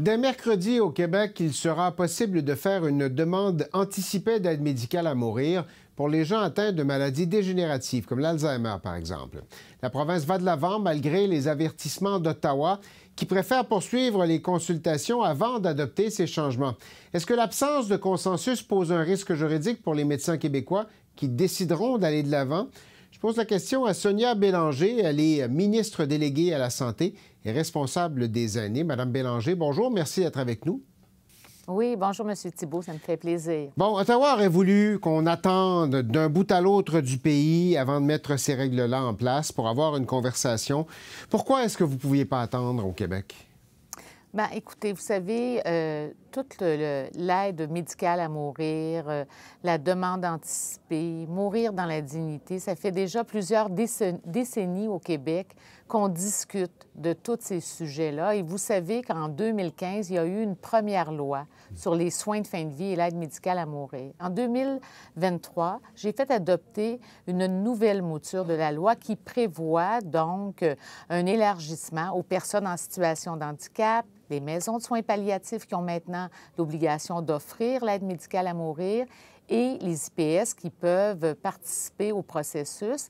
Dès mercredi au Québec, il sera possible de faire une demande anticipée d'aide médicale à mourir pour les gens atteints de maladies dégénératives comme l'Alzheimer par exemple. La province va de l'avant malgré les avertissements d'Ottawa qui préfère poursuivre les consultations avant d'adopter ces changements. Est-ce que l'absence de consensus pose un risque juridique pour les médecins québécois qui décideront d'aller de l'avant? Je pose la question à Sonia Bélanger. Elle est ministre déléguée à la Santé et responsable des années, Madame Bélanger, bonjour. Merci d'être avec nous. Oui, bonjour, M. Thibault, ça me fait plaisir. Bon, Ottawa aurait voulu qu'on attende d'un bout à l'autre du pays avant de mettre ces règles-là en place pour avoir une conversation. Pourquoi est-ce que vous ne pouviez pas attendre au Québec? Bien, écoutez, vous savez, euh, toute l'aide médicale à mourir, euh, la demande anticipée, mourir dans la dignité, ça fait déjà plusieurs décennies au Québec qu'on discute de tous ces sujets-là. Et vous savez qu'en 2015, il y a eu une première loi sur les soins de fin de vie et l'aide médicale à mourir. En 2023, j'ai fait adopter une nouvelle mouture de la loi qui prévoit donc un élargissement aux personnes en situation d'handicap, les maisons de soins palliatifs qui ont maintenant l'obligation d'offrir l'aide médicale à mourir et les IPS qui peuvent participer au processus.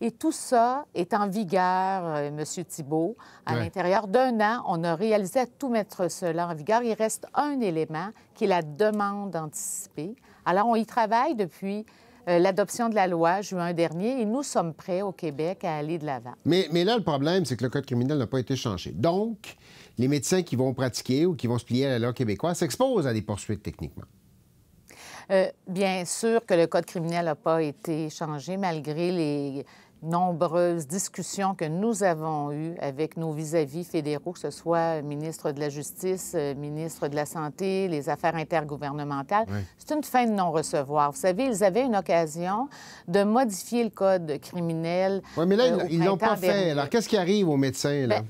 Et tout ça est en vigueur, euh, M. Thibault. À l'intérieur d'un an, on a réalisé tout mettre cela en vigueur. Il reste un élément qui est la demande anticipée. Alors, on y travaille depuis euh, l'adoption de la loi juin dernier et nous sommes prêts au Québec à aller de l'avant. Mais, là, le problème, c'est que le code criminel n'a pas été changé. Donc, les médecins qui vont pratiquer ou qui vont se plier à la loi québécoise s'exposent à des poursuites techniquement. Euh, bien sûr que le code criminel n'a pas été changé malgré les, nombreuses discussions que nous avons eues avec nos vis-à-vis fédéraux, que ce soit ministre de la Justice, euh, ministre de la Santé, les affaires intergouvernementales. C'est une fin de non-recevoir. Vous savez, ils avaient une occasion de modifier le code criminel. Oui, mais là, ils euh, l'ont pas fait. Alors, qu'est-ce qui arrive aux médecins, là? Ben,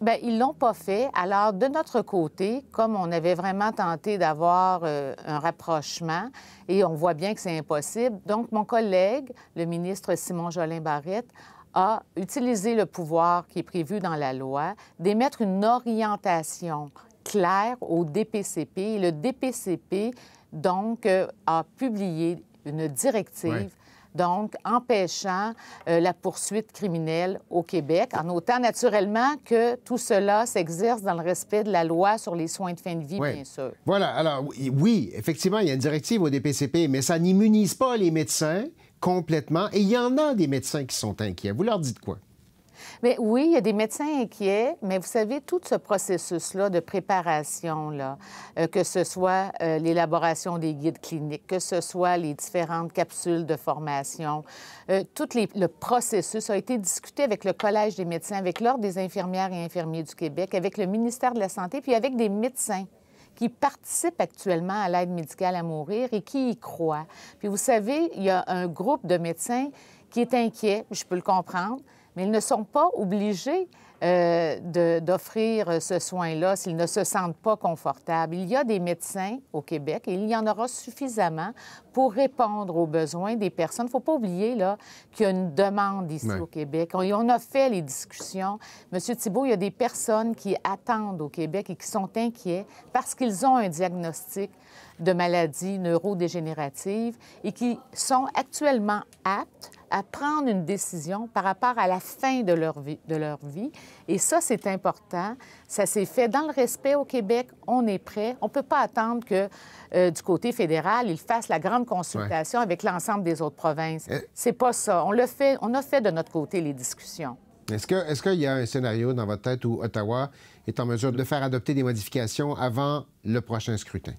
Bien, ils l'ont pas fait. Alors, de notre côté, comme on avait vraiment tenté d'avoir euh, un rapprochement, et on voit bien que c'est impossible, donc mon collègue, le ministre Simon Jolin Barrette, a utilisé le pouvoir qui est prévu dans la loi d'émettre une orientation claire au DPCP. le DPCP, donc, euh, a publié une directive donc empêchant euh, la poursuite criminelle au Québec, en autant naturellement que tout cela s'exerce dans le respect de la loi sur les soins de fin de vie, bien sûr. Voilà, alors oui, effectivement, il y a une directive au DPCP, mais ça n'immunise pas les médecins complètement, et il y en a des médecins qui sont inquiets. Vous leur dites quoi? Mais oui, il y a des médecins inquiets, mais vous savez, tout ce processus-là de préparation, là, euh, que ce soit euh, l'élaboration des guides cliniques, que ce soit les différentes capsules de formation, euh, tout le processus a été discuté avec le Collège des médecins, avec l'Ordre des infirmières et infirmiers du Québec, avec le ministère de la Santé, puis avec des médecins qui participent actuellement à l'aide médicale à mourir et qui y croient. Puis vous savez, il y a un groupe de médecins qui est inquiet, je peux le comprendre, mais ils ne sont pas obligés euh, d'offrir ce soin-là s'ils ne se sentent pas confortables. Il y a des médecins au Québec et il y en aura suffisamment pour répondre aux besoins des personnes. Il ne faut pas oublier qu'il y a une demande ici au Québec. On, on a fait les discussions. Monsieur Thibault, il y a des personnes qui attendent au Québec et qui sont inquiets parce qu'ils ont un diagnostic de maladie neurodégénérative et qui sont actuellement aptes à prendre une décision par rapport à la fin de leur vie. De leur vie. Et ça, c'est important. Ça s'est fait dans le respect au Québec. On est prêt. On ne peut pas attendre que euh, du côté fédéral, ils fassent la grande consultation avec l'ensemble des autres provinces. Euh, c'est pas ça. On, le fait, on a fait de notre côté les discussions. Est-ce qu'il est y a un scénario dans votre tête où Ottawa est en mesure de faire adopter des modifications avant le prochain scrutin?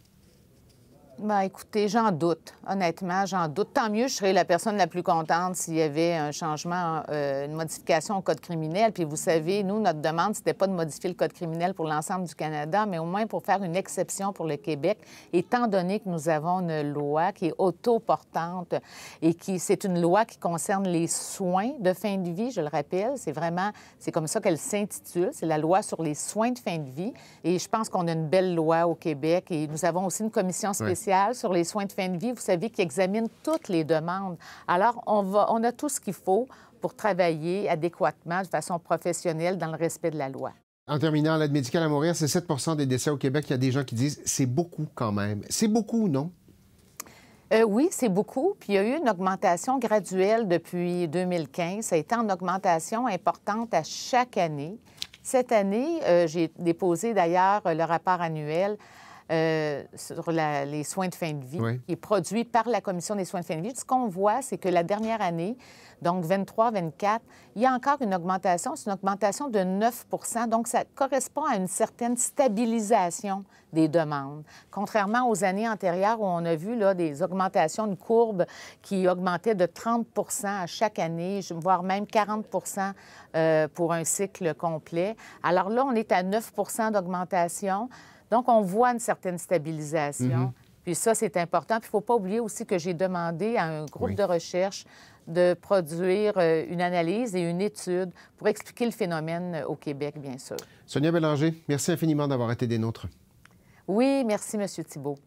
Ben, écoutez, j'en doute. Honnêtement, j'en doute. Tant mieux, je serais la personne la plus contente s'il y avait un changement, euh, une modification au code criminel. Puis vous savez, nous, notre demande, c'était pas de modifier le code criminel pour l'ensemble du Canada, mais au moins pour faire une exception pour le Québec, étant donné que nous avons une loi qui est autoportante et qui, c'est une loi qui concerne les soins de fin de vie, je le rappelle. C'est vraiment, c'est comme ça qu'elle s'intitule. C'est la loi sur les soins de fin de vie. Et je pense qu'on a une belle loi au Québec et nous avons aussi une commission spéciale sur les soins de fin de vie, vous savez, qui examine toutes les demandes. Alors, on, a tout ce qu'il faut pour travailler adéquatement, de façon professionnelle, dans le respect de la loi. En terminant, l'aide médicale à mourir, c'est 7 des décès au Québec. Il y a des gens qui disent c'est beaucoup quand même. C'est beaucoup, non? Euh, oui, c'est beaucoup. Puis il y a eu une augmentation graduelle depuis 2015. Ça a été en augmentation importante à chaque année. Cette année, euh, j'ai déposé d'ailleurs le rapport annuel euh, sur les soins de fin de vie, qui est produit par la Commission des soins de fin de vie. Ce qu'on voit, c'est que la dernière année, donc 23-24, il y a encore une augmentation. C'est une augmentation de 9 Donc, ça correspond à une certaine stabilisation des demandes. Contrairement aux années antérieures où on a vu là, des augmentations de courbe qui augmentaient de 30 à chaque année, voire même 40 euh, pour un cycle complet. Alors là, on est à 9 d'augmentation. Donc, on voit une certaine stabilisation. Mhm. Puis ça, c'est important. Puis il ne faut pas oublier aussi que j'ai demandé à un groupe de recherche de produire euh, une analyse et une étude pour expliquer le phénomène euh, au Québec, bien sûr. Sonia Bélanger, merci infiniment d'avoir été des nôtres. Oui, merci, M. Thibault.